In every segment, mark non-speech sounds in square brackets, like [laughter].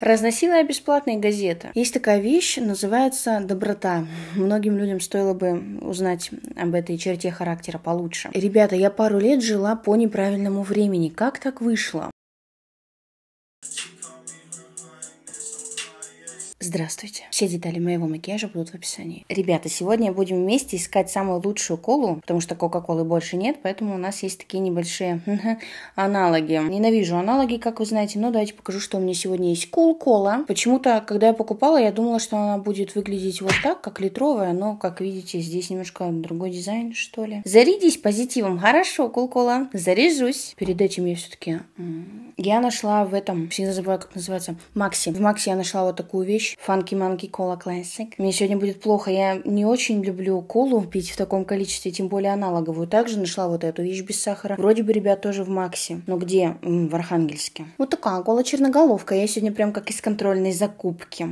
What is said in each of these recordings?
Разносила я бесплатные газеты. Есть такая вещь, называется доброта. Многим людям стоило бы узнать об этой черте характера получше. Ребята, я пару лет жила по неправильному времени. Как так вышло? Здравствуйте. Все детали моего макияжа будут в описании. Ребята, сегодня будем вместе искать самую лучшую колу, потому что Кока-Колы больше нет, поэтому у нас есть такие небольшие [laughs] аналоги. Ненавижу аналоги, как вы знаете, но давайте покажу, что у меня сегодня есть. Кул-кола. Cool Почему-то, когда я покупала, я думала, что она будет выглядеть вот так, как литровая, но, как видите, здесь немножко другой дизайн, что ли. Зарядись позитивом. Хорошо, кул-кола. Заряжусь. Перед этим я все-таки... Я нашла в этом, всегда забываю, как называется, Макси. В Макси я нашла вот такую вещь, ночь Фанки Манки Кола Классик. Мне сегодня будет плохо. Я не очень люблю колу пить в таком количестве, тем более аналоговую. Также нашла вот эту вещь без сахара. Вроде бы, ребят, тоже в Максе. Но где? в Архангельске. Вот такая кола черноголовка. Я сегодня прям как из контрольной закупки.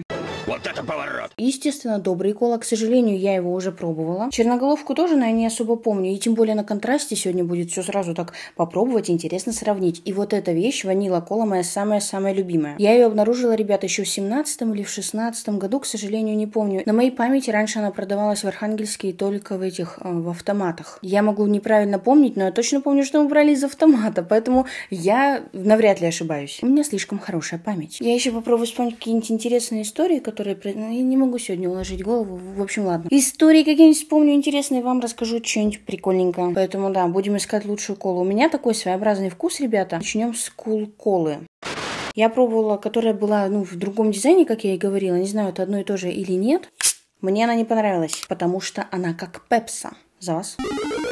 Вот это поворот! Естественно, добрый кола. К сожалению, я его уже пробовала. Черноголовку тоже, наверное, не особо помню. И тем более на контрасте сегодня будет все сразу так попробовать, интересно сравнить. И вот эта вещь, ванила кола, моя самая-самая любимая. Я ее обнаружила, ребят, еще в 17 или в 16 году, к сожалению, не помню. На моей памяти раньше она продавалась в Архангельске и только в этих, э, в автоматах. Я могу неправильно помнить, но я точно помню, что мы брали из автомата, поэтому я навряд ли ошибаюсь. У меня слишком хорошая память. Я еще попробую вспомнить какие-нибудь интересные истории, которые которые... Ну, я не могу сегодня уложить голову. В общем, ладно. Истории какие-нибудь вспомню интересные, вам расскажу что-нибудь прикольненькое. Поэтому, да, будем искать лучшую колу. У меня такой своеобразный вкус, ребята. Начнем с кул-колы. Я пробовала, которая была ну, в другом дизайне, как я и говорила. Не знаю, это одно и то же или нет. Мне она не понравилась, потому что она как пепса. За вас.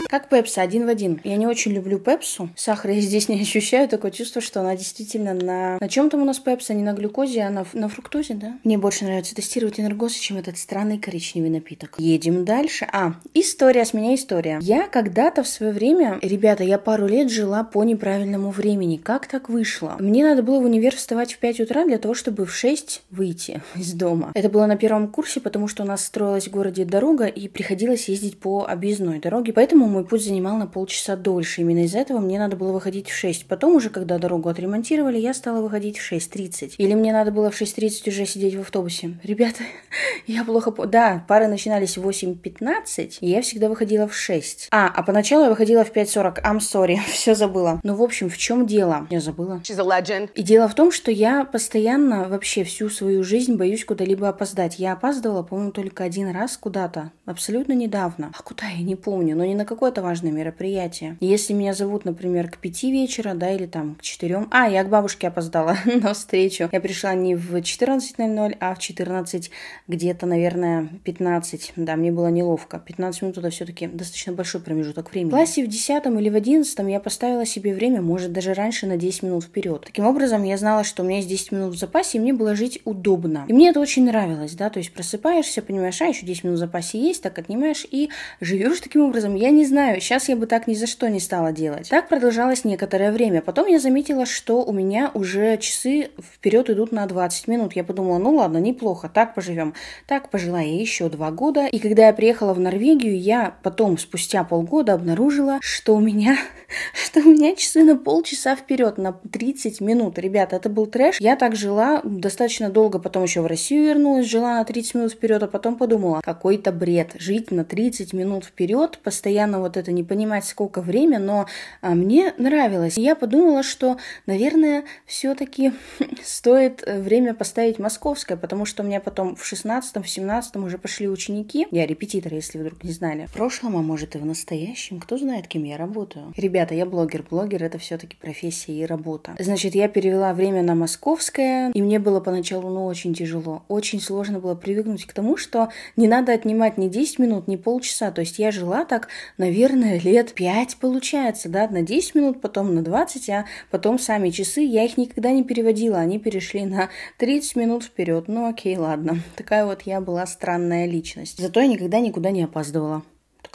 Как пепса, один в один. Я не очень люблю пепсу. Сахар я здесь не ощущаю. Такое чувство, что она действительно на... На чем там у нас пепса? Не на глюкозе, а на, на фруктозе, да? Мне больше нравится тестировать энергосы, чем этот странный коричневый напиток. Едем дальше. А, история, с меня история. Я когда-то в свое время... Ребята, я пару лет жила по неправильному времени. Как так вышло? Мне надо было в универ вставать в 5 утра для того, чтобы в 6 выйти [laughs] из дома. Это было на первом курсе, потому что у нас строилась в городе дорога, и приходилось ездить по объездной дороге. Поэтому мой путь занимал на полчаса дольше. Именно из-за этого мне надо было выходить в 6. Потом уже, когда дорогу отремонтировали, я стала выходить в 6.30. Или мне надо было в 6.30 уже сидеть в автобусе. Ребята, [laughs] я плохо... Да, пары начинались в 8.15, и я всегда выходила в 6. А, а поначалу я выходила в 5.40. I'm sorry, [laughs] все забыла. Ну, в общем, в чем дело? Я забыла. She's a legend. И дело в том, что я постоянно вообще всю свою жизнь боюсь куда-либо опоздать. Я опаздывала, по-моему, только один раз куда-то. Абсолютно недавно. А куда, я не помню, но не на какой какое-то важное мероприятие. Если меня зовут, например, к пяти вечера, да, или там к четырем. А, я к бабушке опоздала [laughs] на встречу. Я пришла не в 14.00, а в 14 где-то, наверное, 15. Да, мне было неловко. 15 минут это все-таки достаточно большой промежуток времени. В классе в 10 или в 11 я поставила себе время, может, даже раньше на 10 минут вперед. Таким образом, я знала, что у меня есть 10 минут в запасе, и мне было жить удобно. И мне это очень нравилось, да, то есть просыпаешься, понимаешь, а еще 10 минут в запасе есть, так отнимаешь и живешь таким образом. Я не знаю, знаю, сейчас я бы так ни за что не стала делать. Так продолжалось некоторое время. Потом я заметила, что у меня уже часы вперед идут на 20 минут. Я подумала, ну ладно, неплохо, так поживем. Так пожила я еще два года. И когда я приехала в Норвегию, я потом, спустя полгода, обнаружила, что у меня, [laughs] что у меня часы на полчаса вперед, на 30 минут. Ребята, это был трэш. Я так жила достаточно долго, потом еще в Россию вернулась, жила на 30 минут вперед, а потом подумала, какой-то бред. Жить на 30 минут вперед, постоянно вот это не понимать сколько время, но а, мне нравилось. И я подумала, что, наверное, все-таки [laughs] стоит э, время поставить московское, потому что у меня потом в 16 в 17 уже пошли ученики. Я репетитор, если вдруг не знали. В прошлом, а может и в настоящем, кто знает, кем я работаю. Ребята, я блогер. Блогер это все-таки профессия и работа. Значит, я перевела время на московское, и мне было поначалу, ну, очень тяжело. Очень сложно было привыкнуть к тому, что не надо отнимать ни 10 минут, ни полчаса. То есть я жила так, наверное, наверное, лет 5 получается, да, на 10 минут, потом на 20, а потом сами часы. Я их никогда не переводила, они перешли на 30 минут вперед. Ну окей, ладно. Такая вот я была странная личность. Зато я никогда никуда не опаздывала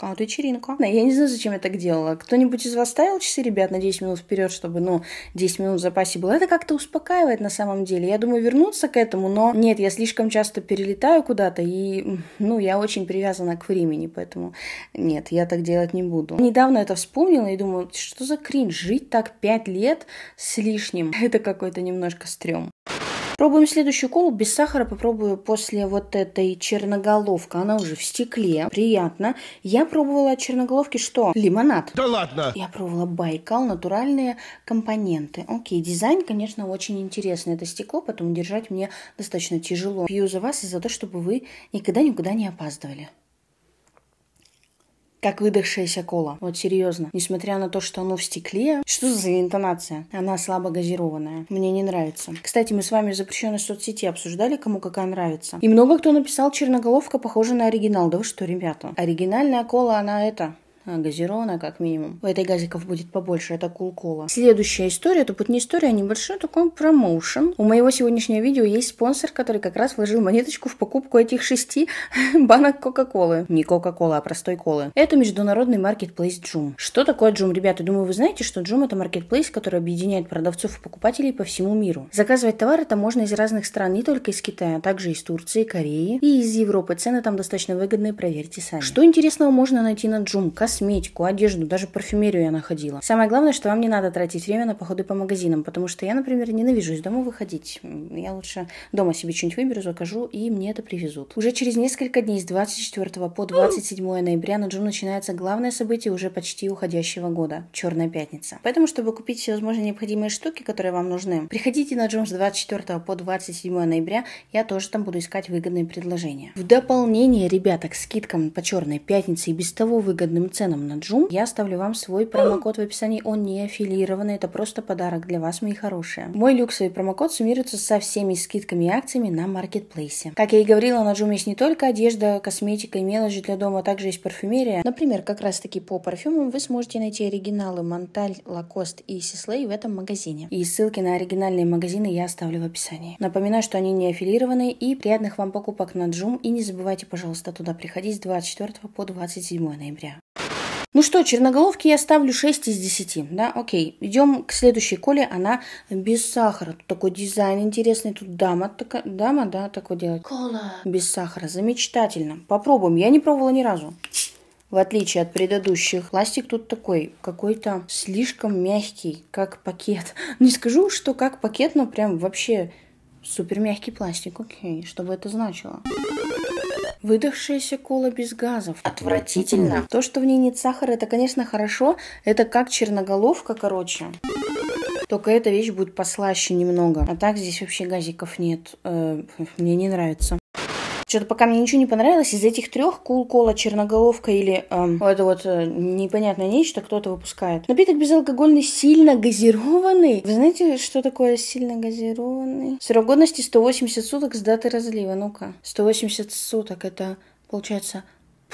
такая, вот «А, вечеринка. Я не знаю, зачем я так делала. Кто-нибудь из вас ставил часы, ребят, на 10 минут вперед, чтобы, ну, 10 минут в запасе было? Это как-то успокаивает на самом деле. Я думаю вернуться к этому, но нет, я слишком часто перелетаю куда-то, и, ну, я очень привязана к времени, поэтому нет, я так делать не буду. Недавно это вспомнила и думаю, что за кринж, жить так 5 лет с лишним. [laughs] Это какой-то немножко стрём. Пробуем следующую колу без сахара. Попробую после вот этой черноголовка. Она уже в стекле. Приятно. Я пробовала от черноголовки что? Лимонад. Да ладно? Я пробовала Байкал, натуральные компоненты. Окей, дизайн, конечно, очень интересный. Это стекло, поэтому держать мне достаточно тяжело. Пью за вас и за то, чтобы вы никогда никуда не опаздывали как выдохшаяся кола. Вот серьезно. Несмотря на то, что оно в стекле, что за интонация? Она слабо газированная. Мне не нравится. Кстати, мы с вами в соцсети обсуждали, кому какая нравится. И много кто написал, черноголовка похожа на оригинал. Да вы что, ребята? Оригинальная кола, она это, Э, газированная как минимум. у этой газиков будет побольше, это кулкола. Следующая история, это будет не история, а небольшой такой промоушен. У моего сегодняшнего видео есть спонсор, который как раз вложил монеточку в покупку этих шести [laughs] банок Кока-Колы. Не Кока-Кола, а простой колы. Это международный маркетплейс Джум. Что такое Джум, ребята? Думаю, вы знаете, что Джум это маркетплейс, который объединяет продавцов и покупателей по всему миру. Заказывать товары там можно из разных стран, не только из Китая, а также из Турции, Кореи и из Европы. Цены там достаточно выгодные, проверьте сами. Что интересного можно найти на Джум? косметику, одежду, даже парфюмерию я находила. Самое главное, что вам не надо тратить время на походы по магазинам, потому что я, например, ненавижу из дома выходить. Я лучше дома себе что-нибудь выберу, закажу, и мне это привезут. Уже через несколько дней с 24 по 27 ноября на Джун начинается главное событие уже почти уходящего года – Черная пятница. Поэтому, чтобы купить всевозможные необходимые штуки, которые вам нужны, приходите на Джун с 24 по 27 ноября, я тоже там буду искать выгодные предложения. В дополнение, ребята, к скидкам по Черной пятнице и без того выгодным ценам, ценам на Джум. Я оставлю вам свой промокод в описании, он не аффилированный, это просто подарок для вас, мои хорошие. Мой люксовый промокод суммируется со всеми скидками и акциями на маркетплейсе. Как я и говорила, на Джум есть не только одежда, косметика и мелочи для дома, а также есть парфюмерия. Например, как раз таки по парфюмам вы сможете найти оригиналы Монталь, Лакост и Сислей в этом магазине. И ссылки на оригинальные магазины я оставлю в описании. Напоминаю, что они не аффилированы и приятных вам покупок на Джум. И не забывайте, пожалуйста, туда приходить с 24 по 27 ноября. Ну что, черноголовки я ставлю 6 из 10, да, окей. Идем к следующей коле, она без сахара. Тут такой дизайн интересный, тут дама, такая, дама, да, такой делает. Кола. Без сахара, замечательно. Попробуем, я не пробовала ни разу. В отличие от предыдущих, пластик тут такой, какой-то слишком мягкий, как пакет. [laughs] Не скажу, что как пакет, но прям вообще супер мягкий пластик, окей, что бы это значило. Выдохшаяся кола без газов. Отвратительно. То, что в ней нет сахара, это, конечно, хорошо. Это как черноголовка, короче. Только эта вещь будет послаще немного. А так здесь вообще газиков нет. Э, мне не нравится. Что-то пока мне ничего не понравилось. Из этих трех кул, кола, черноголовка или эм, это вот э, непонятное нечто кто-то выпускает. Напиток безалкогольный сильно газированный. Вы знаете, что такое сильно газированный? Срок годности 180 суток с даты разлива. Ну-ка, 180 суток это получается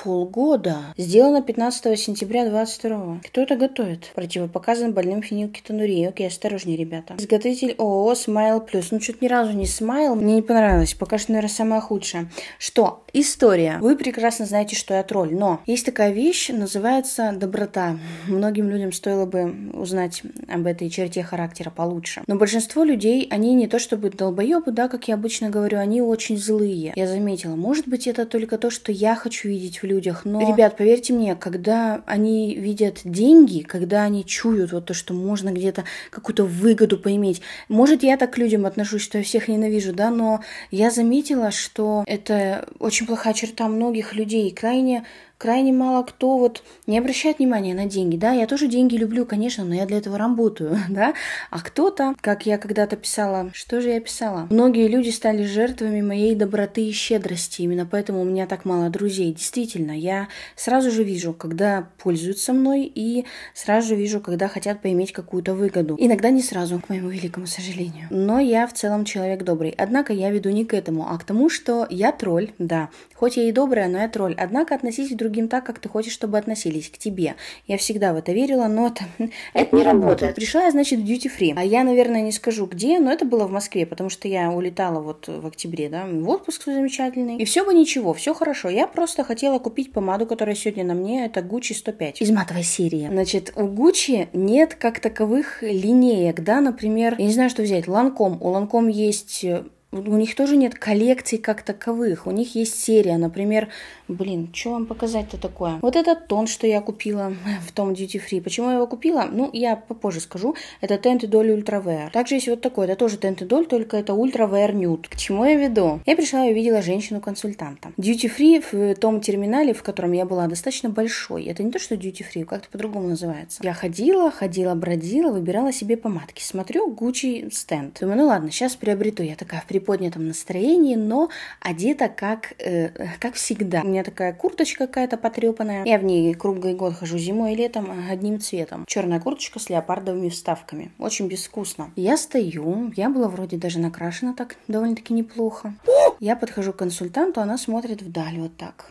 Полгода. Сделано 15 сентября 22 Кто это готовит? Противопоказан больным фенилкетонурией. Окей, осторожнее, ребята. Изготовитель ООО «Смайл Плюс». Ну, что-то ни разу не «Смайл». Мне не понравилось. Пока что, наверное, самое худшее. Что? История. Вы прекрасно знаете, что я тролль. Но есть такая вещь, называется доброта. Многим людям стоило бы узнать об этой черте характера получше. Но большинство людей, они не то чтобы долбоебы, да, как я обычно говорю, они очень злые. Я заметила. Может быть, это только то, что я хочу видеть в людях. Но, ребят, поверьте мне, когда они видят деньги, когда они чуют вот то, что можно где-то какую-то выгоду поиметь. Может, я так к людям отношусь, что я всех ненавижу, да, но я заметила, что это очень плохая черта многих людей. Крайне крайне мало кто вот не обращает внимания на деньги, да, я тоже деньги люблю, конечно, но я для этого работаю, [laughs] да, а кто-то, как я когда-то писала, что же я писала? Многие люди стали жертвами моей доброты и щедрости, именно поэтому у меня так мало друзей. Действительно, я сразу же вижу, когда пользуются мной и сразу же вижу, когда хотят поиметь какую-то выгоду. Иногда не сразу, к моему великому сожалению. Но я в целом человек добрый. Однако я веду не к этому, а к тому, что я тролль, да. Хоть я и добрая, но я тролль. Однако относитесь к другим так, как ты хочешь, чтобы относились к тебе. Я всегда в это верила, но [laughs] это, это не работает. Пришла я, значит, в duty free. А я, наверное, не скажу где, но это было в Москве, потому что я улетала вот в октябре, да, в отпуск замечательный. И все бы ничего, все хорошо. Я просто хотела купить помаду, которая сегодня на мне, это Gucci 105. Из матовой серии. Значит, у Gucci нет как таковых линеек, да, например, я не знаю, что взять, Lancome. У Lancome есть э, у них тоже нет коллекций как таковых. У них есть серия, например, блин, что вам показать-то такое? Вот этот тон, что я купила [laughs] в том Duty Free. Почему я его купила? Ну, я попозже скажу. Это Тент и Доль Ультра Wear. Также есть вот такой. Это тоже Тент и только это Ультра Wear Nude. К чему я веду? Я пришла и увидела женщину-консультанта. Duty Free в том терминале, в котором я была, достаточно большой. Это не то, что Duty Free, как-то по-другому называется. Я ходила, ходила, бродила, выбирала себе помадки. Смотрю, Gucci стенд. Думаю, ну ладно, сейчас приобрету. Я такая в приподнятом настроении, но одета как, э, как всегда. У меня такая курточка какая-то потрепанная. Я в ней круглый год хожу зимой и летом э, одним цветом. Черная курточка с леопардовыми вставками. Очень безвкусно. Я стою, я была вроде даже накрашена так довольно-таки неплохо. Я подхожу к консультанту, она смотрит вдаль вот так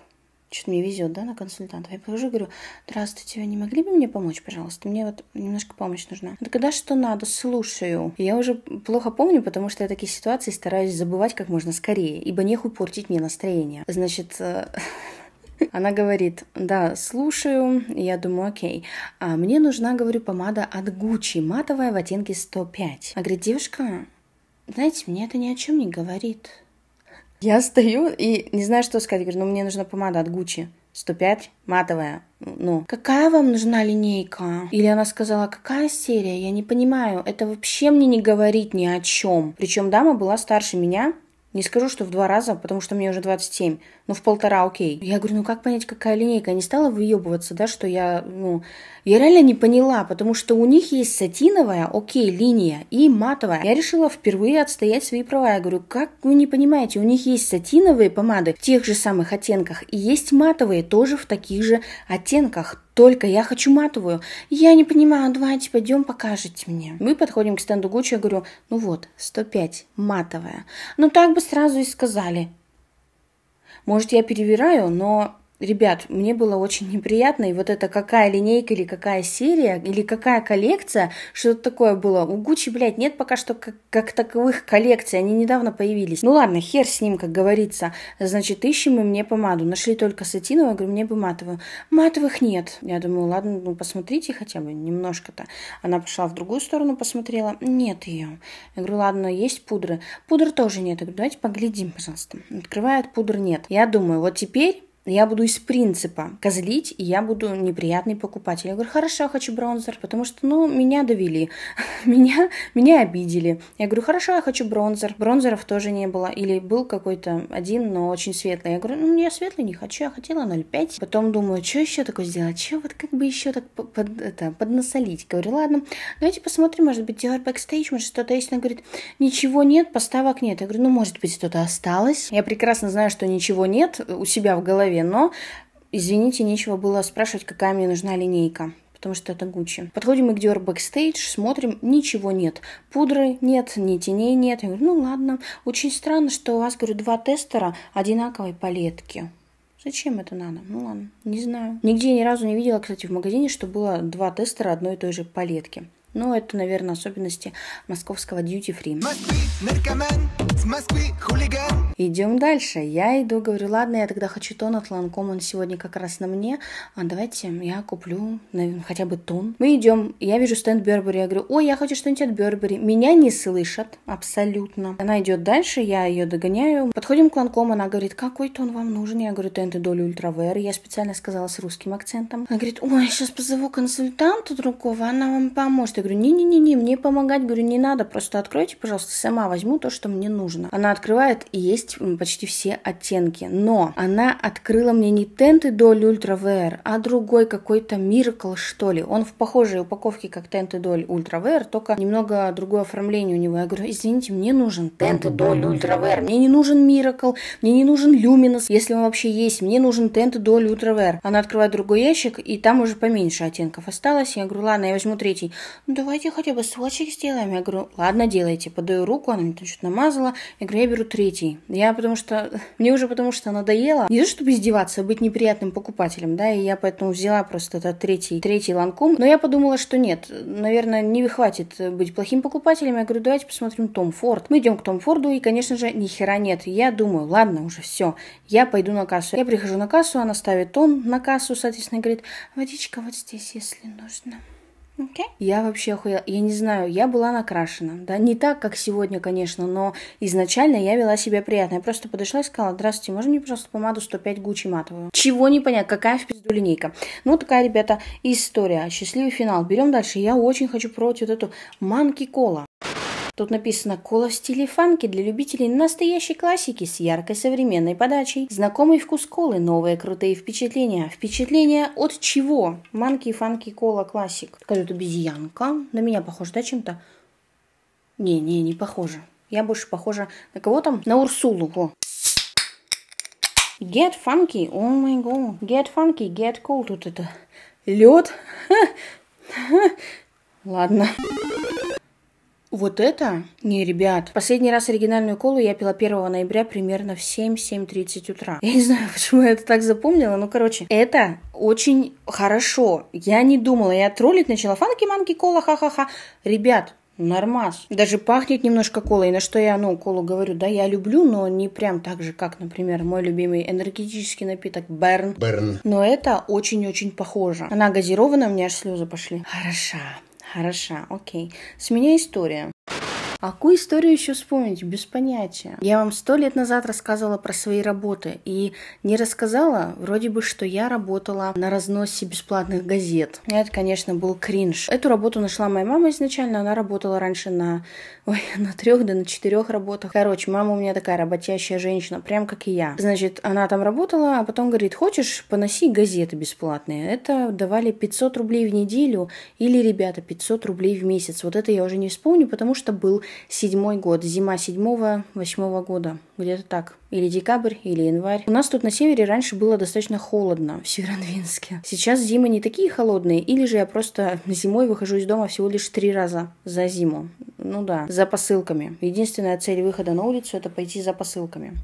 что-то мне везет, да, на консультантов. Я подхожу и говорю, здравствуйте, вы не могли бы мне помочь, пожалуйста? Мне вот немножко помощь нужна. Да когда что надо, слушаю. я уже плохо помню, потому что я такие ситуации стараюсь забывать как можно скорее, ибо нехуй портить мне настроение. Значит, э, [laughs] она говорит, да, слушаю. Я думаю, окей. А мне нужна, говорю, помада от Гуччи, матовая в оттенке 105. А говорит, девушка, знаете, мне это ни о чем не говорит. Я стою и не знаю, что сказать. Говорю, ну мне нужна помада от Гуччи. 105, матовая. Ну, какая вам нужна линейка? Или она сказала, какая серия? Я не понимаю. Это вообще мне не говорит ни о чем. Причем дама была старше меня, не скажу, что в два раза, потому что мне уже 27, но ну, в полтора окей. Я говорю, ну как понять, какая линейка? Я не стала выебываться, да, что я, ну, я реально не поняла, потому что у них есть сатиновая, окей, линия и матовая. Я решила впервые отстоять свои права. Я говорю, как вы не понимаете, у них есть сатиновые помады в тех же самых оттенках и есть матовые тоже в таких же оттенках. Только я хочу матовую. Я не понимаю, ну, давайте пойдем покажете мне. Мы подходим к стенду Гуччи, я говорю, ну вот, 105, матовая. Ну так бы сразу и сказали. Может, я перевираю, но Ребят, мне было очень неприятно, и вот это какая линейка или какая серия, или какая коллекция, что-то такое было. У Гуччи, блядь, нет пока что как, как таковых коллекций, они недавно появились. Ну ладно, хер с ним, как говорится. Значит, ищем и мне помаду. Нашли только сатиновую, говорю, мне бы матовую. Матовых нет. Я думаю, ладно, ну посмотрите хотя бы немножко-то. Она пошла в другую сторону, посмотрела, нет ее. Я говорю, ладно, есть пудры. Пудр тоже нет. Я говорю, давайте поглядим, пожалуйста. Открывает, пудр нет. Я думаю, вот теперь я буду из принципа козлить, и я буду неприятный покупатель. Я говорю, хорошо, я хочу бронзер, потому что, ну, меня довели, [laughs] меня, меня обидели. Я говорю, хорошо, я хочу бронзер. Бронзеров тоже не было, или был какой-то один, но очень светлый. Я говорю, ну, я светлый не хочу, я хотела 0,5. Потом думаю, что еще такое сделать, что вот как бы еще так под, это, поднасолить. Говорю, ладно, давайте посмотрим, может быть, делать бэкстейдж, может, что-то есть. Она говорит, ничего нет, поставок нет. Я говорю, ну, может быть, что-то осталось. Я прекрасно знаю, что ничего нет у себя в голове, голове, но, извините, нечего было спрашивать, какая мне нужна линейка потому что это Гуччи. Подходим мы к Dior Backstage, смотрим, ничего нет. Пудры нет, ни теней нет. Я говорю, ну ладно. Очень странно, что у вас, говорю, два тестера одинаковой палетки. Зачем это надо? Ну ладно, не знаю. Нигде ни разу не видела, кстати, в магазине, что было два тестера одной и той же палетки. Ну, это, наверное, особенности московского дьюти-фри. Идем дальше. Я иду, говорю, ладно, я тогда хочу тон от Ланком, он сегодня как раз на мне. А давайте я куплю, наверное, хотя бы тон. Мы идем, я вижу стенд Бербери, я говорю, ой, я хочу что-нибудь от Бербери. Меня не слышат абсолютно. Она идет дальше, я ее догоняю. Подходим к Ланком, она говорит, какой тон вам нужен? Я говорю, тенты доли ультравер. Я специально сказала с русским акцентом. Она говорит, ой, сейчас позову консультанта другого, она вам поможет. Я говорю, не-не-не-не, мне помогать, говорю, не надо, просто откройте, пожалуйста, сама возьму то, что мне нужно. Она открывает и есть почти все оттенки, но она открыла мне не тенты Доль Ультра VR, а другой какой-то Miracle, что ли. Он в похожей упаковке, как тенты Доль Ультра VR, только немного другое оформление у него. Я говорю, извините, мне нужен тенты Доль Ультра VR, мне не нужен Miracle, мне не нужен Люминус, если он вообще есть, мне нужен тенты Доль Ультра VR. Она открывает другой ящик, и там уже поменьше оттенков осталось. Я говорю, ладно, я возьму третий. Ну, давайте хотя бы сводчик сделаем. Я говорю, ладно, делайте. Подаю руку, она мне там что-то намазала. Я говорю, я беру третий. Я потому что... [laughs] Мне уже потому что надоело. Не то, чтобы издеваться, а быть неприятным покупателем, да, и я поэтому взяла просто этот третий, третий ланком. Но я подумала, что нет, наверное, не хватит быть плохим покупателем. Я говорю, давайте посмотрим Том Форд. Мы идем к Том Форду, и, конечно же, ни хера нет. Я думаю, ладно, уже все, я пойду на кассу. Я прихожу на кассу, она ставит тон на кассу, соответственно, говорит, водичка вот здесь, если нужно. Okay. Я вообще охуела. Я не знаю, я была накрашена. Да, не так, как сегодня, конечно, но изначально я вела себя приятно. Я просто подошла и сказала, здравствуйте, можно мне, пожалуйста, помаду 105 Гуччи матовую? Чего не понятно, какая в пизду линейка. Ну, такая, ребята, история. Счастливый финал. Берем дальше. Я очень хочу пробовать вот эту манки кола. Тут написано «Кола в стиле фанки для любителей настоящей классики с яркой современной подачей». Знакомый вкус колы, новые крутые впечатления. Впечатления от чего? Манки, фанки, кола, классик. Какая-то обезьянка. На меня похоже, да, чем-то? Не, не, не похоже. Я больше похожа на кого там? На Урсулу. О. Get funky, oh my god, Get funky, get cool. Тут это лед. [laughs] Ладно. Вот это? Не, ребят. Последний раз оригинальную колу я пила 1 ноября примерно в 7-7.30 утра. Я не [laughs] знаю, почему я это так запомнила, но, короче, это очень хорошо. Я не думала, я троллить начала. Фанки-манки, кола, ха-ха-ха. Ребят, Нормас. Даже пахнет немножко колой. На что я, ну, колу говорю, да, я люблю, но не прям так же, как, например, мой любимый энергетический напиток Берн. Берн. Но это очень-очень похоже. Она газирована, у меня аж слезы пошли. Хороша. Хороша, окей. С меня история. А какую историю еще вспомнить? Без понятия. Я вам сто лет назад рассказывала про свои работы и не рассказала, вроде бы, что я работала на разносе бесплатных газет. Это, конечно, был кринж. Эту работу нашла моя мама изначально. Она работала раньше на, [laughs] ой, на трех, да на четырех работах. Короче, мама у меня такая работящая женщина, прям как и я. Значит, она там работала, а потом говорит, хочешь, поноси газеты бесплатные. Это давали 500 рублей в неделю или, ребята, 500 рублей в месяц. Вот это я уже не вспомню, потому что был седьмой год, зима седьмого, восьмого года, где-то так. Или декабрь, или январь. У нас тут на севере раньше было достаточно холодно, в Северодвинске. Сейчас зимы не такие холодные, или же я просто зимой выхожу из дома всего лишь три раза за зиму. Ну да, за посылками. Единственная цель выхода на улицу – это пойти за посылками.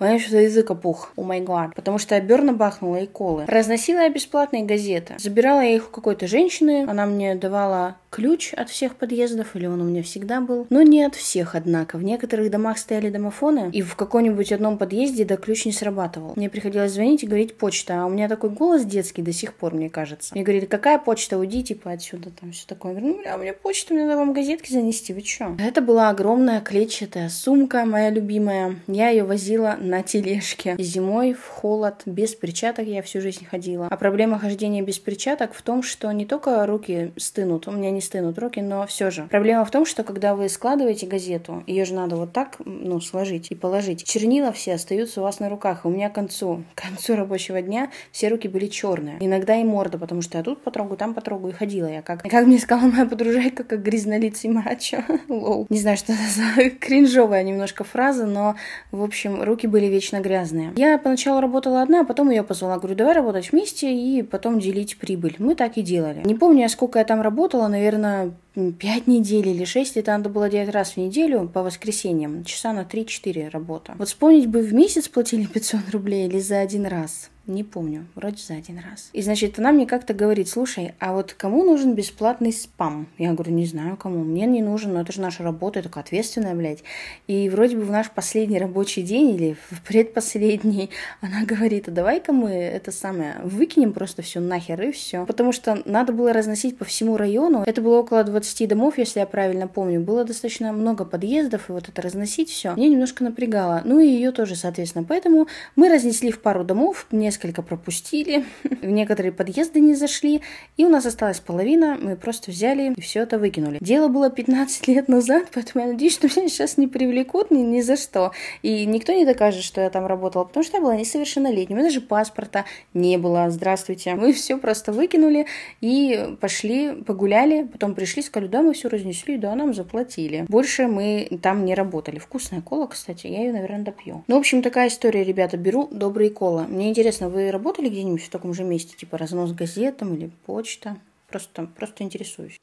У что-то язык опух. О май гад. Потому что я Берна бахнула и колы. Разносила я бесплатные газеты. Забирала я их у какой-то женщины. Она мне давала ключ от всех подъездов, или он у меня всегда был. Но не от всех, однако. В некоторых домах стояли домофоны, и в каком-нибудь одном подъезде да ключ не срабатывал. Мне приходилось звонить и говорить почта. А у меня такой голос детский до сих пор, мне кажется. Мне говорили, какая почта, уйди типа отсюда, там все такое. Я говорю, ну, бля, у меня почта, мне надо вам газетки занести, вы чё? Это была огромная клетчатая сумка, моя любимая. Я ее возила на тележке. Зимой в холод без перчаток я всю жизнь ходила. А проблема хождения без перчаток в том, что не только руки стынут, у меня не стынут руки, но все же. Проблема в том, что когда вы складываете газету, ее же надо вот так, ну, сложить и положить. Чернила все остаются у вас на руках. у меня к концу, к концу рабочего дня все руки были черные. Иногда и морда, потому что я тут потрогаю, там потрогаю. И ходила я как... Как мне сказала моя подружайка, как грязнолицый мрачо. [laughs] Лол. Не знаю, что это за [laughs] кринжовая немножко фраза, но, в общем, руки были вечно грязные. Я поначалу работала одна, а потом ее позвала. Говорю, давай работать вместе и потом делить прибыль. Мы так и делали. Не помню, сколько я там работала, наверное, 5 недель или 6, это надо было делать раз в неделю по воскресеньям, часа на 3-4 работа. Вот вспомнить бы в месяц платили 500 [laughs] рублей или за один раз. Не помню, вроде за один раз. И, значит, она мне как-то говорит, слушай, а вот кому нужен бесплатный спам? Я говорю, не знаю кому, мне не нужен, но это же наша работа, я ответственная, блядь. И вроде бы в наш последний рабочий день или в предпоследний она говорит, а давай-ка мы это самое выкинем просто все нахер и все. Потому что надо было разносить по всему району. Это было около 20 домов, если я правильно помню. Было достаточно много подъездов, и вот это разносить все. Мне немножко напрягало. Ну и ее тоже, соответственно. Поэтому мы разнесли в пару домов, мне несколько пропустили, [laughs] в некоторые подъезды не зашли, и у нас осталась половина, мы просто взяли и все это выкинули. Дело было 15 [laughs] лет назад, поэтому я надеюсь, что меня сейчас не привлекут ни, ни за что, и никто не докажет, что я там работала, потому что я была несовершеннолетней, у меня даже паспорта не было, здравствуйте. Мы [laughs] все просто выкинули и пошли, погуляли, потом пришли, сказали, да, мы все разнесли, да, нам заплатили. Больше мы там не работали. Вкусная кола, кстати, я ее, наверное, допью. Ну, в общем, такая история, ребята, беру добрые кола. Мне интересно, интересно, а вы работали где-нибудь в таком же месте, типа разнос газетам или почта? Просто, просто интересуюсь.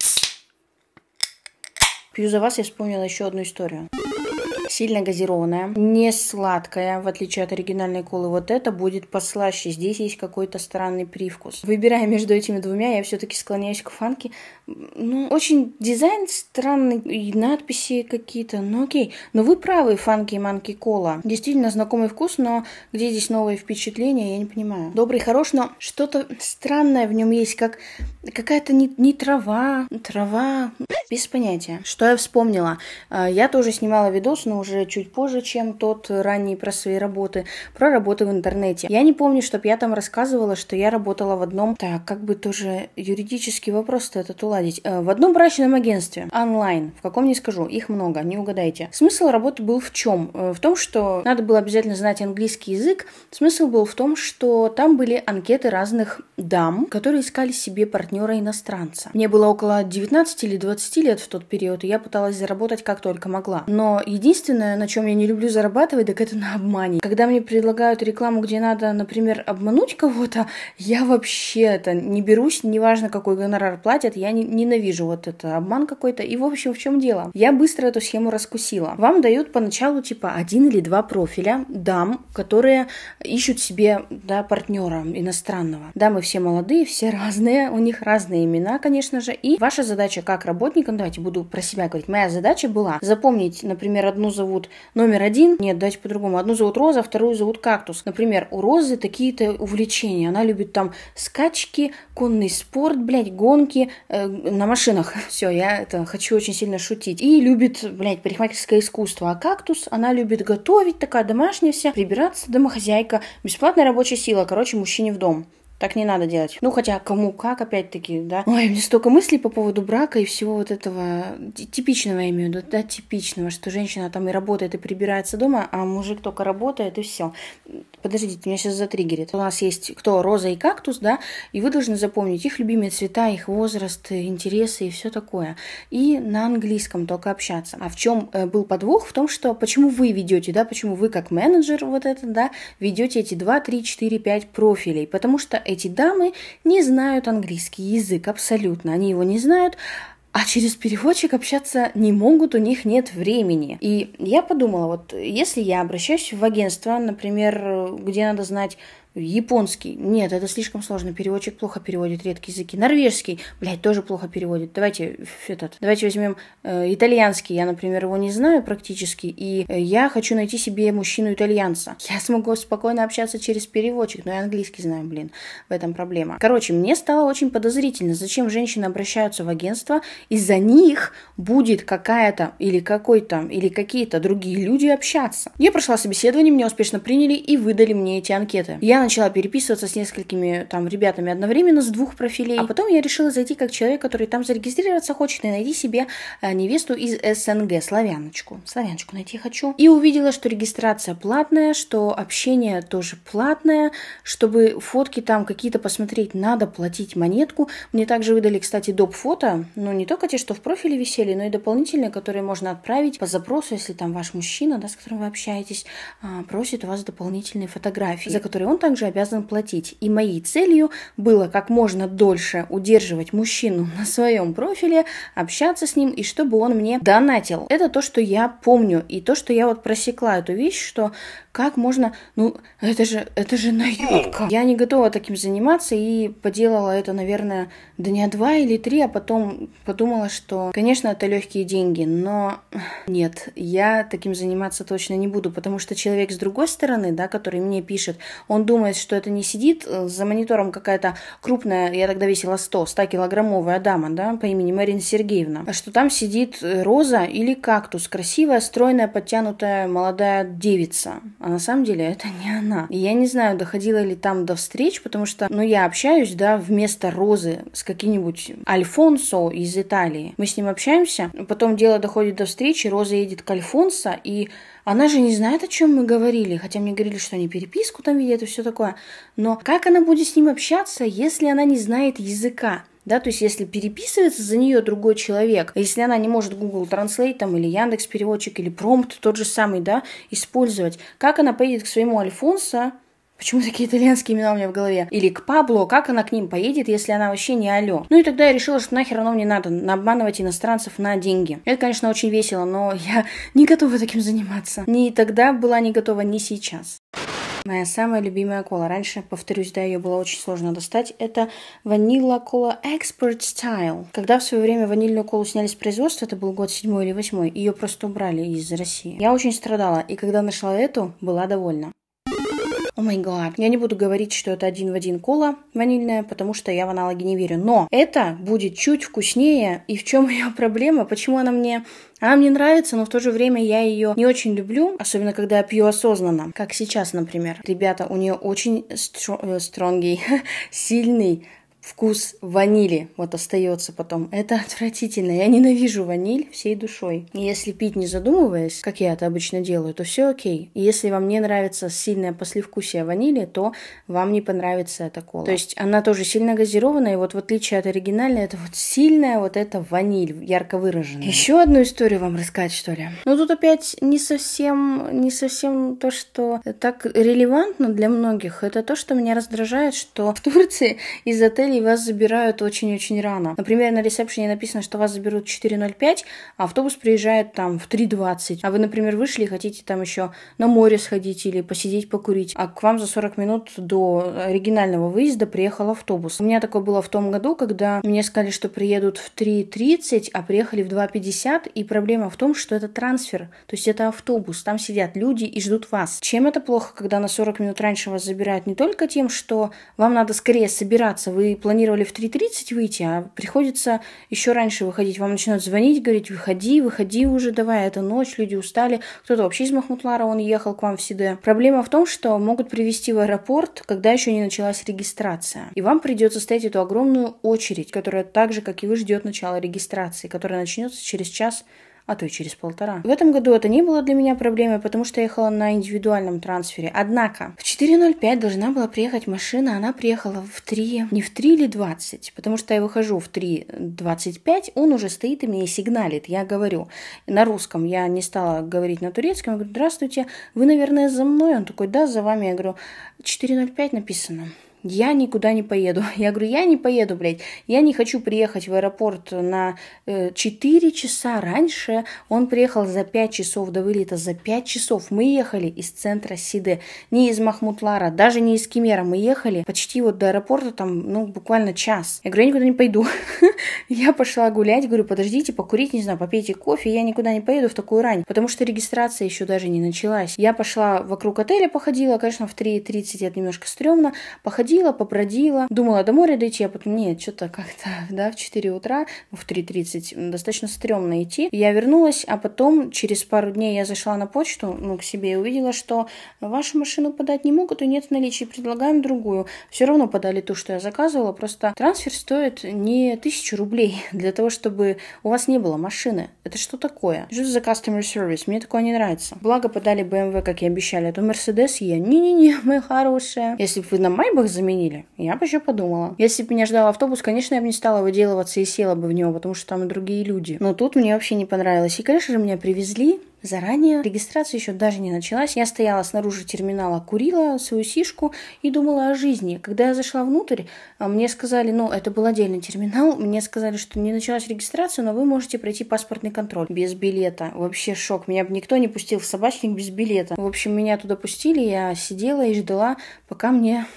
Пью за вас, я вспомнила еще одну историю сильно газированная, не сладкая, в отличие от оригинальной колы. Вот это будет послаще. Здесь есть какой-то странный привкус. Выбирая между этими двумя, я все-таки склоняюсь к фанке. Ну, очень дизайн странный, и надписи какие-то, ну окей. Но вы правы, фанки и манки кола. Действительно знакомый вкус, но где здесь новые впечатления, я не понимаю. Добрый, хорош, но что-то странное в нем есть, как какая-то не, не трава, трава, без понятия. Что я вспомнила? А, я тоже снимала видос, но ну, уже чуть позже, чем тот э, ранний про свои работы, про работы в интернете. Я не помню, чтобы я там рассказывала, что я работала в одном, так, как бы тоже юридический вопрос-то этот уладить, э, в одном брачном агентстве, онлайн, в каком не скажу, их много, не угадайте. Смысл работы был в чем? Э, в том, что надо было обязательно знать английский язык, смысл был в том, что там были анкеты разных дам, которые искали себе партнера-иностранца. Мне было около 19 или 20 лет в тот период, и я пыталась заработать как только могла. Но единственное, единственное, на чем я не люблю зарабатывать, так это на обмане. Когда мне предлагают рекламу, где надо, например, обмануть кого-то, я вообще это не берусь, неважно, какой гонорар платят, я не, ненавижу вот это обман какой-то. И, в общем, в чем дело? Я быстро эту схему раскусила. Вам дают поначалу, типа, один или два профиля дам, которые ищут себе, да, партнера иностранного. Да, мы все молодые, все разные, у них разные имена, конечно же, и ваша задача как работника, ну, давайте буду про себя говорить, моя задача была запомнить, например, одну за зовут номер один. Нет, дайте по-другому. Одну зовут Роза, а вторую зовут Кактус. Например, у Розы такие-то увлечения. Она любит там скачки, конный спорт, блядь, гонки э, на машинах. [laughs] Все, я это хочу очень сильно шутить. И любит, блядь, парикмахерское искусство. А Кактус, она любит готовить, такая домашняя вся, прибираться, домохозяйка, бесплатная рабочая сила, короче, мужчине в дом. Так не надо делать. Ну, хотя кому как, опять-таки, да. Ой, мне столько мыслей по поводу брака и всего вот этого типичного, я имею в виду, да, типичного, что женщина там и работает, и прибирается дома, а мужик только работает, и все. Подождите, меня сейчас затриггерит. У нас есть кто? Роза и кактус, да? И вы должны запомнить их любимые цвета, их возраст, интересы и все такое. И на английском только общаться. А в чем э, был подвох? В том, что почему вы ведете, да, почему вы как менеджер вот это, да, ведете эти 2, 3, 4, 5 профилей. Потому что эти дамы не знают английский язык абсолютно, они его не знают, а через переводчик общаться не могут, у них нет времени. И я подумала, вот если я обращаюсь в агентство, например, где надо знать Японский. Нет, это слишком сложно. Переводчик плохо переводит редкие языки. Норвежский, блядь, тоже плохо переводит. Давайте этот. Давайте возьмем э, итальянский. Я, например, его не знаю практически. И э, я хочу найти себе мужчину-итальянца. Я смогу спокойно общаться через переводчик, но я английский знаю, блин. В этом проблема. Короче, мне стало очень подозрительно, зачем женщины обращаются в агентство, из за них будет какая-то или какой-то, или какие-то другие люди общаться. Я прошла собеседование, меня успешно приняли и выдали мне эти анкеты. Я начала переписываться с несколькими там ребятами одновременно с двух профилей, а потом я решила зайти как человек, который там зарегистрироваться хочет и найти себе э, невесту из СНГ, славяночку. Славяночку найти хочу. И увидела, что регистрация платная, что общение тоже платное, чтобы фотки там какие-то посмотреть, надо платить монетку. Мне также выдали, кстати, доп. фото, но ну, не только те, что в профиле висели, но и дополнительные, которые можно отправить по запросу, если там ваш мужчина, да, с которым вы общаетесь, а, просит у вас дополнительные фотографии, за которые он там также обязан платить. И моей целью было как можно дольше удерживать мужчину на своем профиле, общаться с ним и чтобы он мне донатил. Это то, что я помню и то, что я вот просекла эту вещь, что как можно... Ну, это же, это же наебка. Я не готова таким заниматься и поделала это, наверное, дня два или три, а потом подумала, что, конечно, это легкие деньги, но нет, я таким заниматься точно не буду, потому что человек с другой стороны, да, который мне пишет, он думает, что это не сидит э, за монитором какая-то крупная, я тогда весила 100, 100 килограммовая дама, да, по имени Марина Сергеевна, а что там сидит э, роза или кактус, красивая, стройная, подтянутая молодая девица а на самом деле это не она. И я не знаю, доходила ли там до встреч, потому что, ну, я общаюсь, да, вместо Розы с каким-нибудь Альфонсо из Италии. Мы с ним общаемся, потом дело доходит до встречи, Роза едет к Альфонсо, и она же не знает, о чем мы говорили, хотя мне говорили, что они переписку там видят и все такое. Но как она будет с ним общаться, если она не знает языка? да, то есть если переписывается за нее другой человек, если она не может Google Translate там, или Яндекс переводчик, или промпт тот же самый, да, использовать, как она поедет к своему Альфонсо, Почему такие итальянские имена у меня в голове? Или к Пабло, как она к ним поедет, если она вообще не алё? Ну и тогда я решила, что нахер оно мне надо, обманывать иностранцев на деньги. Это, конечно, очень весело, но я [laughs] не готова таким заниматься. Ни тогда была не готова, ни сейчас. Моя самая любимая кола. Раньше, повторюсь, да, ее было очень сложно достать. Это ванила кола Expert Style. Когда в свое время ванильную колу сняли с производства, это был год седьмой или восьмой, ее просто убрали из России. Я очень страдала, и когда нашла эту, была довольна. О май гад. Я не буду говорить, что это один в один кола ванильная, потому что я в аналоги не верю. Но это будет чуть вкуснее. И в чем [laughs] ее проблема? Почему она мне... Она мне нравится, но в то же время я ее не очень люблю, особенно когда я пью осознанно, как сейчас, например. Ребята, у нее очень стронгий, э, [laughs] сильный вкус ванили вот остается потом. Это отвратительно. Я ненавижу ваниль всей душой. И если пить не задумываясь, как я это обычно делаю, то все окей. И если вам не нравится сильное послевкусие ванили, то вам не понравится эта кола. То есть она тоже сильно газированная, и вот в отличие от оригинальной, это вот сильная вот эта ваниль, ярко выраженная. Еще одну историю вам рассказать, что ли? Ну тут опять не совсем, не совсем то, что так релевантно для многих. Это то, что меня раздражает, что в Турции из отеля отелей вас забирают очень-очень рано. Например, на ресепшене написано, что вас заберут 4.05, а автобус приезжает там в 3.20. А вы, например, вышли и хотите там еще на море сходить или посидеть, покурить. А к вам за 40 минут до оригинального выезда приехал автобус. У меня такое было в том году, когда мне сказали, что приедут в 3.30, а приехали в 2.50. И проблема в том, что это трансфер. То есть это автобус. Там сидят люди и ждут вас. Чем это плохо, когда на 40 минут раньше вас забирают? Не только тем, что вам надо скорее собираться. Вы планировали в 3.30 выйти, а приходится еще раньше выходить. Вам начинают звонить, говорить, выходи, выходи уже, давай, это ночь, люди устали. Кто-то вообще из Махмутлара, он ехал к вам в Сиде. Проблема в том, что могут привести в аэропорт, когда еще не началась регистрация. И вам придется стоять эту огромную очередь, которая так же, как и вы, ждет начала регистрации, которая начнется через час а то и через полтора. В этом году это не было для меня проблемой, потому что я ехала на индивидуальном трансфере. Однако, в 4.05 должна была приехать машина, она приехала в 3, не в 3 или 20, потому что я выхожу в 3.25, он уже стоит и меня сигналит, я говорю на русском, я не стала говорить на турецком, я говорю, здравствуйте, вы, наверное, за мной? Он такой, да, за вами, я говорю, 4.05 написано я никуда не поеду. [laughs] Я говорю, я не поеду, блядь. Я не хочу приехать в аэропорт на 4 э, часа раньше. Он приехал за 5 часов до вылета. За 5 часов мы ехали из центра Сиде, Не из Махмутлара, даже не из Кимера, Мы ехали почти вот до аэропорта там, ну, буквально час. Я говорю, я никуда не пойду. [laughs] Я пошла гулять, говорю, подождите, покурить, не знаю, попейте кофе. Я никуда не поеду в такую рань, потому что регистрация еще даже не началась. Я пошла вокруг отеля походила, конечно, в 3.30 это немножко стрёмно. Походила походила, попродила, думала до моря дойти, а потом нет, что-то как-то, [laughs] да, в 4 утра, в 3.30 достаточно стрёмно идти. Я вернулась, а потом через пару дней я зашла на почту, ну, к себе и увидела, что вашу машину подать не могут и нет в наличии, предлагаем другую. Все равно подали ту, что я заказывала, просто трансфер стоит не тысячу рублей [laughs] для того, чтобы у вас не было машины. Это что такое? Что за customer service? Мне такое не нравится. Благо подали BMW, эм как и обещали, а то Mercedes я. Не-не-не, мы хорошие. Если бы вы на Майбах заменили. Я бы еще подумала. Если бы меня ждал автобус, конечно, я бы не стала выделываться и села бы в него, потому что там и другие люди. Но тут мне вообще не понравилось. И, конечно же, меня привезли заранее. Регистрация еще даже не началась. Я стояла снаружи терминала, курила свою сишку и думала о жизни. Когда я зашла внутрь, а, мне сказали, ну, это был отдельный терминал, мне сказали, что не началась регистрация, но вы можете пройти паспортный контроль без билета. Вообще шок. Меня бы никто не пустил в собачник без билета. В общем, меня туда пустили, я сидела и ждала, пока мне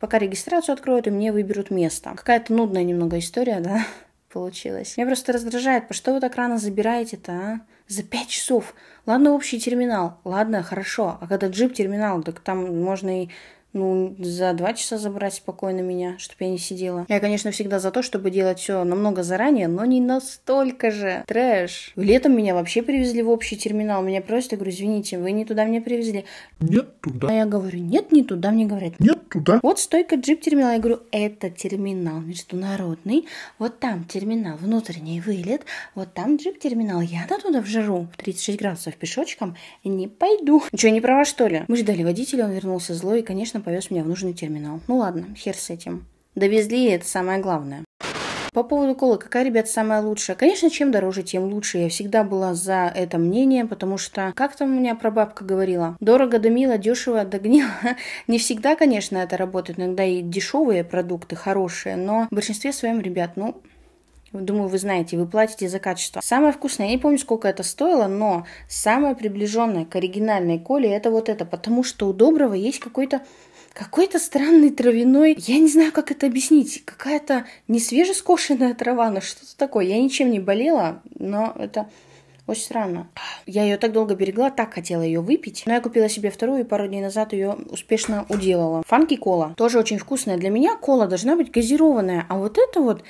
Пока регистрацию откроют, и мне выберут место. Какая-то нудная немного история, да, [laughs] получилась. Меня просто раздражает, по что вы так рано забираете-то, а? За пять часов. Ладно, общий терминал. Ладно, хорошо. А когда джип-терминал, так там можно и ну, за два часа забрать спокойно меня, чтобы я не сидела. Я, конечно, всегда за то, чтобы делать все намного заранее, но не настолько же. Трэш. Летом меня вообще привезли в общий терминал. Меня просто говорю, извините, вы не туда меня привезли. Нет, туда. А я говорю, нет, не туда. Мне говорят, нет, туда. Вот стойка джип-терминала. Я говорю, это терминал международный. Вот там терминал, внутренний вылет. Вот там джип-терминал. Я-то туда в жару, в 36 градусов пешочком, не пойду. Че, не права, что ли? Мы ждали водителя, он вернулся злой и, конечно, срочно повез меня в нужный терминал. Ну ладно, хер с этим. Довезли, это самое главное. По поводу колы, какая, ребят, самая лучшая? Конечно, чем дороже, тем лучше. Я всегда была за это мнение, потому что, как там у меня прабабка говорила, дорого да мило, дешево да гнило. [laughs] Не всегда, конечно, это работает. Иногда и дешевые продукты хорошие, но в большинстве своем, ребят, ну, Думаю, вы знаете, вы платите за качество. Самое вкусное, я не помню, сколько это стоило, но самое приближенное к оригинальной коле это вот это, потому что у доброго есть какой-то какой-то странный травяной, я не знаю, как это объяснить, какая-то не свежескошенная трава, но ну что-то такое. Я ничем не болела, но это очень странно. Я ее так долго берегла, так хотела ее выпить. Но я купила себе вторую и пару дней назад ее успешно уделала. Фанки кола. Тоже очень вкусная. Для меня кола должна быть газированная. А вот это вот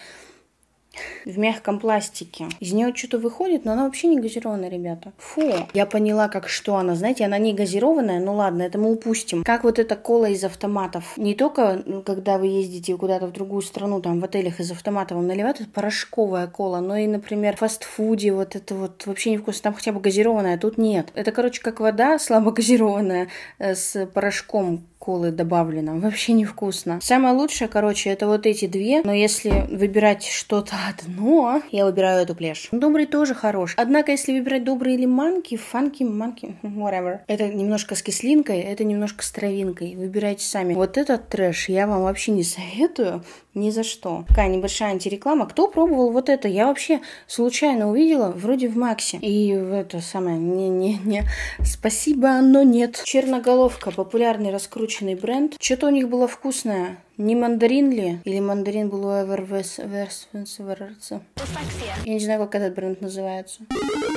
в мягком пластике. Из нее что-то выходит, но она вообще не газированная, ребята. Фу. Я поняла, как что она. Знаете, она не газированная, ну ладно, это мы упустим. Как вот эта кола из автоматов. Не только, когда вы ездите куда-то в другую страну, там в отелях из автомата вам наливают, это порошковая кола, но и, например, в фастфуде вот это вот вообще невкусно. Там хотя бы газированная, а тут нет. Это, короче, как вода [laughs] слабо газированная э, с порошком колы добавлено. Вообще невкусно. Самое лучшее, короче, это вот эти две. Но если выбирать что-то Одно. Я выбираю эту плешь. Добрый тоже хорош. Однако, если выбирать добрый или манки, фанки, манки, whatever. Это немножко с кислинкой, это немножко с травинкой. Выбирайте сами. Вот этот трэш я вам вообще не советую. Ни за что. Такая небольшая антиреклама. Кто пробовал вот это? Я вообще случайно увидела, вроде в Максе. И это самое, не-не-не, спасибо, но нет. Черноголовка, популярный раскрученный бренд. Что-то у них было вкусное. Не мандарин ли? Или мандарин был у Я не знаю, как этот бренд называется.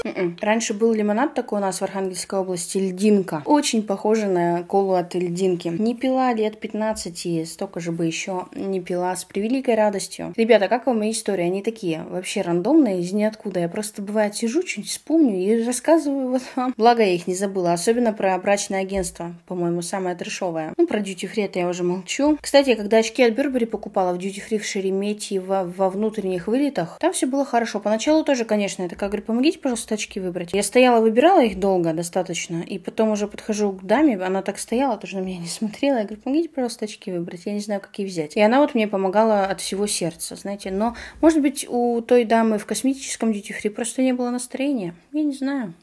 М-м. Раньше был лимонад такой у нас в Архангельской области, льдинка. Очень похоже на колу от льдинки. Не пила лет 15 столько же бы еще не пила с превеликой радостью. Ребята, как вам мои истории? Они такие вообще рандомные, из ниоткуда. Я просто бывает сижу, что-нибудь вспомню и рассказываю вот вам. Благо я их не забыла, особенно про брачное агентство, по-моему, самое трешовое. Ну, про дьюти фри я уже молчу. Кстати, когда когда очки от Burberry покупала в Duty Free в Шереметьево во внутренних вылетах, там все было хорошо. Поначалу тоже, конечно, я такая говорю, помогите, пожалуйста, очки выбрать. Я стояла, выбирала их долго достаточно, и потом уже подхожу к даме, она так стояла, тоже на меня не смотрела. Я говорю, помогите, пожалуйста, очки выбрать, я не знаю, какие взять. И она вот мне помогала от всего сердца, знаете. Но, может быть, у той дамы в косметическом Duty Free просто не было настроения. Я не знаю.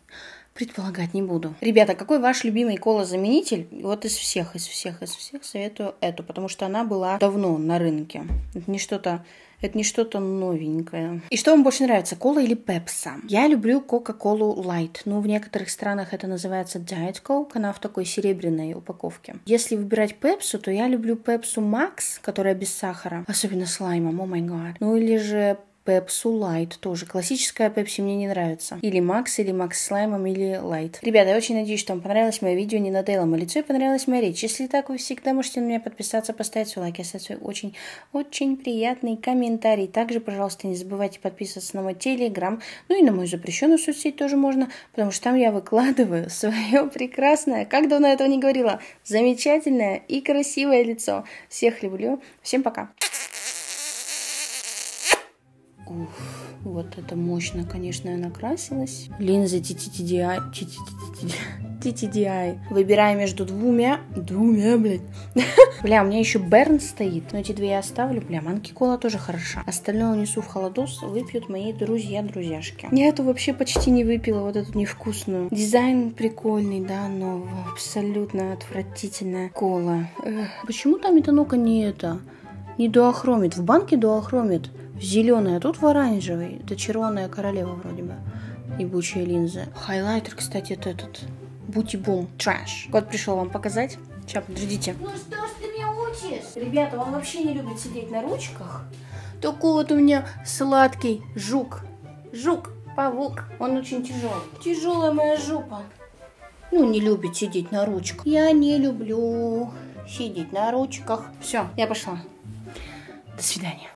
Предполагать не буду. Ребята, какой ваш любимый кола-заменитель? Вот из всех, из всех, из всех советую эту, потому что она была давно на рынке. Это не что-то это не что-то новенькое. И что вам больше нравится, кола или пепса? Я люблю Кока-Колу Light. Ну, в некоторых странах это называется Diet Coke. Она в такой серебряной упаковке. Если выбирать пепсу, то я люблю пепсу макс, которая без сахара. Особенно слаймом. о май гад. Ну, или же Пепсу Лайт тоже. Классическая Пепси мне не нравится. Или Макс, или Макс с лаймом, или Лайт. Ребята, я очень надеюсь, что вам понравилось мое видео, не надоело мое лицо и понравилась моя речь. Если так, вы всегда можете на меня подписаться, поставить свой лайк и оставить свой очень-очень приятный комментарий. Также, пожалуйста, не забывайте подписываться на мой телеграм, ну и на мою запрещенную соцсеть тоже можно, потому что там я выкладываю [laughs] свое прекрасное, как давно я этого не говорила, замечательное и красивое лицо. Всех люблю. Всем пока. Уф, вот это мощно, конечно, я накрасилась. Линзы TTDI. TTDI. А, а, а. Выбираю между двумя... Двумя, блядь. [laughs] Бля, у меня еще Берн стоит. Но эти две я оставлю. Бля, манки кола тоже хороша. Остальное унесу в холодос, выпьют мои друзья-друзьяшки. Я эту вообще почти не выпила, вот эту невкусную. Дизайн прикольный, да, но абсолютно отвратительная кола. Эх. Почему там эта не это? Не дуохромит. В банке дуохромит зеленый, а тут в оранжевый. Это червоная королева вроде бы. Ебучая линза. Хайлайтер, кстати, это этот. Бути-бум. Трэш. Кот пришел вам показать. Сейчас, подождите. Ну что ж ты меня учишь? Ребята, он вообще не любит сидеть на ручках. Только вот у меня сладкий жук. Жук, павук. Он очень тяжелый. Тяжелая моя жопа. Ну, не любит сидеть на ручках. Я не люблю сидеть на ручках. Все, я пошла. До свидания.